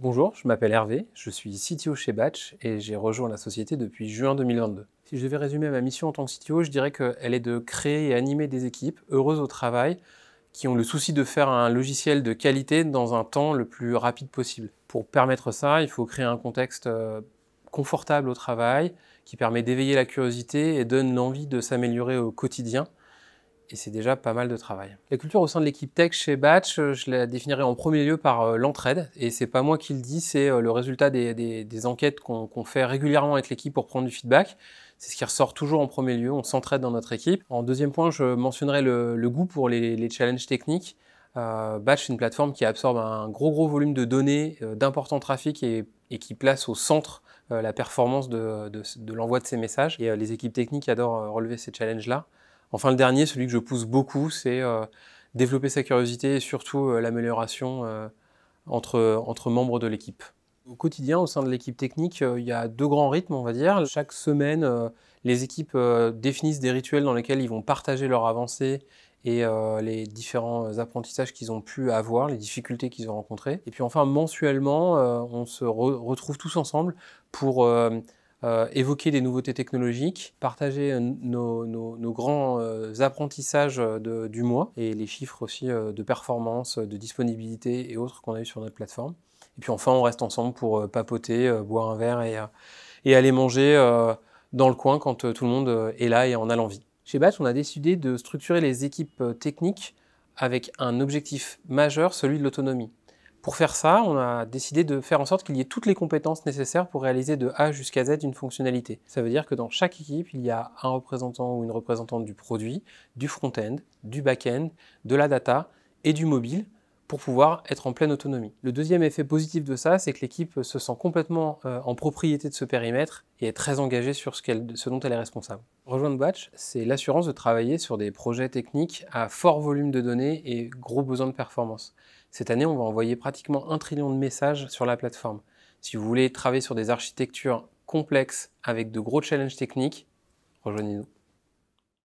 Bonjour, je m'appelle Hervé, je suis CTO chez Batch et j'ai rejoint la société depuis juin 2022. Si je devais résumer ma mission en tant que CTO, je dirais qu'elle est de créer et animer des équipes heureuses au travail qui ont le souci de faire un logiciel de qualité dans un temps le plus rapide possible. Pour permettre ça, il faut créer un contexte euh, confortable au travail qui permet d'éveiller la curiosité et donne l'envie de s'améliorer au quotidien et c'est déjà pas mal de travail. La culture au sein de l'équipe tech chez Batch, euh, je la définirais en premier lieu par euh, l'entraide, et c'est pas moi qui le dis, c'est euh, le résultat des, enquêtes qu'on fait régulièrement avec l'équipe pour prendre du feedback. C'est ce qui ressort toujours en premier lieu, on s'entraide dans notre équipe. En deuxième point, je mentionnerai le, goût pour les, challenges techniques. Batch, c'est une plateforme qui absorbe un gros gros volume de données, d'importants trafics et, qui place au centre la performance de l'envoi de ces messages. Et les équipes techniques adorent relever ces challenges-là. Enfin, le dernier, celui que je pousse beaucoup, c'est euh, développer sa curiosité et surtout euh, l'amélioration euh, entre, entre membres de l'équipe. Au quotidien, au sein de l'équipe technique, il y a deux grands rythmes, on va dire. Chaque semaine, les équipes définissent des rituels dans lesquels ils vont partager leur avancée et les différents apprentissages qu'ils ont pu avoir, les difficultés qu'ils ont rencontrées. Et puis enfin, mensuellement, on se retrouve tous ensemble pour euh, évoquer des nouveautés technologiques, partager euh, nos, grands euh, apprentissages du mois et les chiffres aussi de performance, de disponibilité et autres qu'on a eu sur notre plateforme. Et puis enfin, on reste ensemble pour papoter, boire un verre et, et aller manger dans le coin quand tout le monde est là et en a l'envie. Chez Batch, on a décidé de structurer les équipes techniques avec un objectif majeur, celui de l'autonomie. Pour faire ça, on a décidé de faire en sorte qu'il y ait toutes les compétences nécessaires pour réaliser de A jusqu'à Z une fonctionnalité. Ça veut dire que dans chaque équipe, il y a un représentant ou une représentante du produit, du front-end, du back-end, de la data et du mobile pouvoir être en pleine autonomie. Le deuxième effet positif de ça, c'est que l'équipe se sent complètement euh, en propriété de ce périmètre et est très engagée sur ce, ce dont elle est responsable. Rejoindre Batch, c'est l'assurance de travailler sur des projets techniques à fort volume de données et gros besoin de performance. Cette année, on va envoyer pratiquement un trillion de messages sur la plateforme. Si vous voulez travailler sur des architectures complexes avec de gros challenges techniques, rejoignez-nous.